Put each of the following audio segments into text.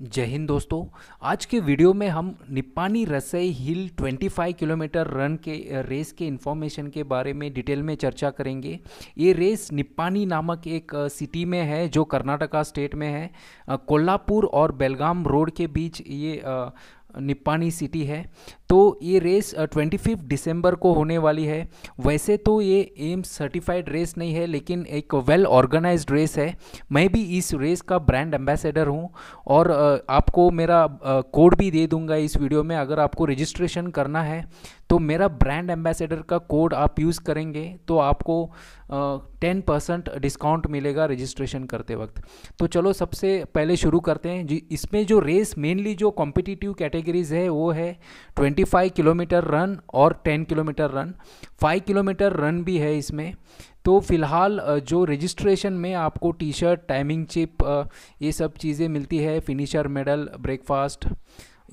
जय हिंद दोस्तों आज के वीडियो में हम निप्पानी रसई हिल 25 किलोमीटर रन के रेस के इन्फॉर्मेशन के बारे में डिटेल में चर्चा करेंगे ये रेस निप्पानी नामक एक सिटी में है जो कर्नाटका स्टेट में है कोल्हापुर और बेलगाम रोड के बीच ये निप्पानी सिटी है तो ये रेस ट्वेंटी फिफ्थ दिसंबर को होने वाली है वैसे तो ये एम सर्टिफाइड रेस नहीं है लेकिन एक वेल ऑर्गेनाइज रेस है मैं भी इस रेस का ब्रांड एम्बेसडर हूँ और आपको मेरा कोड भी दे दूंगा इस वीडियो में अगर आपको रजिस्ट्रेशन करना है तो मेरा ब्रांड एम्बेसडर का कोड आप यूज़ करेंगे तो आपको टेन परसेंट डिस्काउंट मिलेगा रजिस्ट्रेशन करते वक्त तो चलो सबसे पहले शुरू करते हैं जी इसमें जो रेस मेनली जो कॉम्पिटिटिव कैटेगरीज है वो है ट्वेंटी 25 किलोमीटर रन और 10 किलोमीटर रन 5 किलोमीटर रन भी है इसमें तो फ़िलहाल जो रजिस्ट्रेशन में आपको टी शर्ट टाइमिंग चिप ये सब चीज़ें मिलती है finisher medal breakfast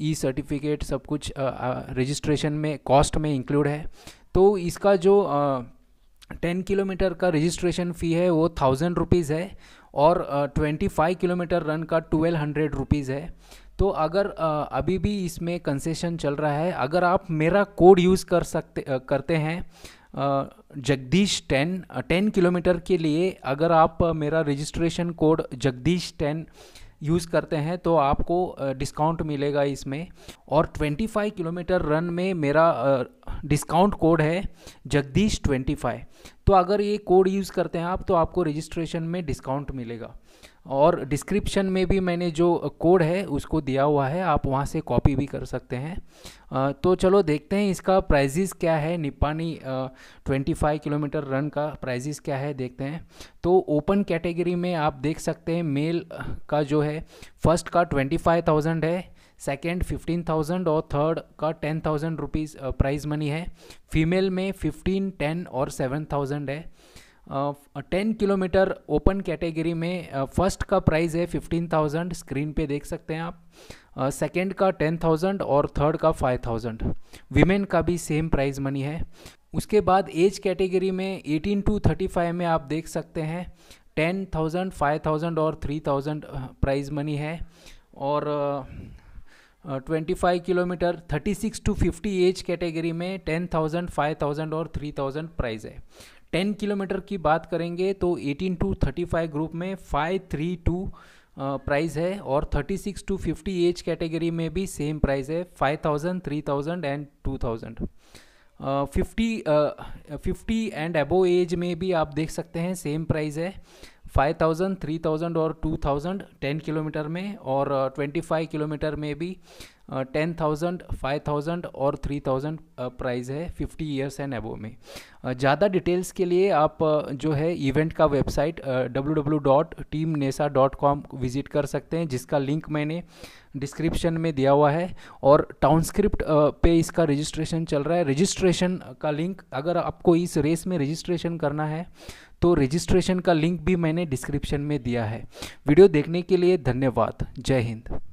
e certificate सब कुछ रजिस्ट्रेशन में कॉस्ट में इंक्लूड है तो इसका जो टेन किलोमीटर का रजिस्ट्रेशन फ़ी है वो थाउजेंड रुपीज़ है और ट्वेंटी फाइव किलोमीटर रन का ट्वेल्व हंड्रेड रुपीज़ है तो अगर अभी भी इसमें कंसेशन चल रहा है अगर आप मेरा कोड यूज़ कर सकते करते हैं जगदीश टेन टेन किलोमीटर के लिए अगर आप मेरा registration code Jagdish ten use करते हैं तो आपको डिस्काउंट मिलेगा इसमें और 25 किलोमीटर रन में मेरा डिस्काउंट कोड है जगदीश 25 तो अगर ये कोड यूज़ करते हैं आप तो आपको रजिस्ट्रेशन में डिस्काउंट मिलेगा और डिस्क्रिप्शन में भी मैंने जो कोड है उसको दिया हुआ है आप वहाँ से कॉपी भी कर सकते हैं तो चलो देखते हैं इसका प्राइजिस क्या है निपानी 25 किलोमीटर रन का प्राइजेस क्या है देखते हैं तो ओपन कैटेगरी में आप देख सकते हैं मेल का जो है फर्स्ट का 25,000 है सेकेंड फिफ्टीन थाउजेंड और थर्ड का ten thousand rupees prize money है फीमेल में फिफ्टीन टेन और सेवन थाउजेंड है टेन किलोमीटर ओपन कैटेगरी में फर्स्ट का प्राइस है फिफ्टीन थाउजेंड स्क्रीन पे देख सकते हैं आप सेकेंड का टेन थाउजेंड और थर्ड का फाइव थाउजेंड वीमेन का भी सेम प्राइस मनी है उसके बाद एज कैटेगरी में एटीन टू थर्टी फाइव में आप देख सकते हैं टेन थाउजेंड फाइव थाउजेंड और थ्री थाउजेंड प्राइज मनी है और twenty five kilometre thirty six to fifty age category में टेन थाउजेंड फाइव थाउजेंड और थ्री थाउजेंड प्राइज़ है टेन किलोमीटर की बात करेंगे तो eighteen to thirty five group में फाइव थ्री टू प्राइस है और thirty six to fifty age category में भी सेम प्राइस है five thousand three thousand and two thousand fifty fifty and एबो एज में भी आप देख सकते हैं सेम प्राइस है फाइव थाउजेंड थ्री थाउजेंड और टू थाउजेंड टेन किलोमीटर में और ट्वेंटी फाइव किलोमीटर में भी टेन थाउजेंड फाइव थाउजेंड और थ्री थाउजेंड प्राइज़ है फिफ्टी ईयर्स एंड एबो में ज़्यादा डिटेल्स के लिए आप जो है इवेंट का website W W dot team नेसा डॉट कॉम विज़िट कर सकते हैं जिसका लिंक मैंने डिस्क्रिप्शन में दिया हुआ है और टाउनस्क्रिप्ट पे इसका रजिस्ट्रेशन चल रहा है रजिस्ट्रेशन का लिंक अगर आपको इस रेस में रजिस्ट्रेशन करना है तो रजिस्ट्रेशन का लिंक भी मैंने डिस्क्रिप्शन में दिया है वीडियो देखने के लिए धन्यवाद जय हिंद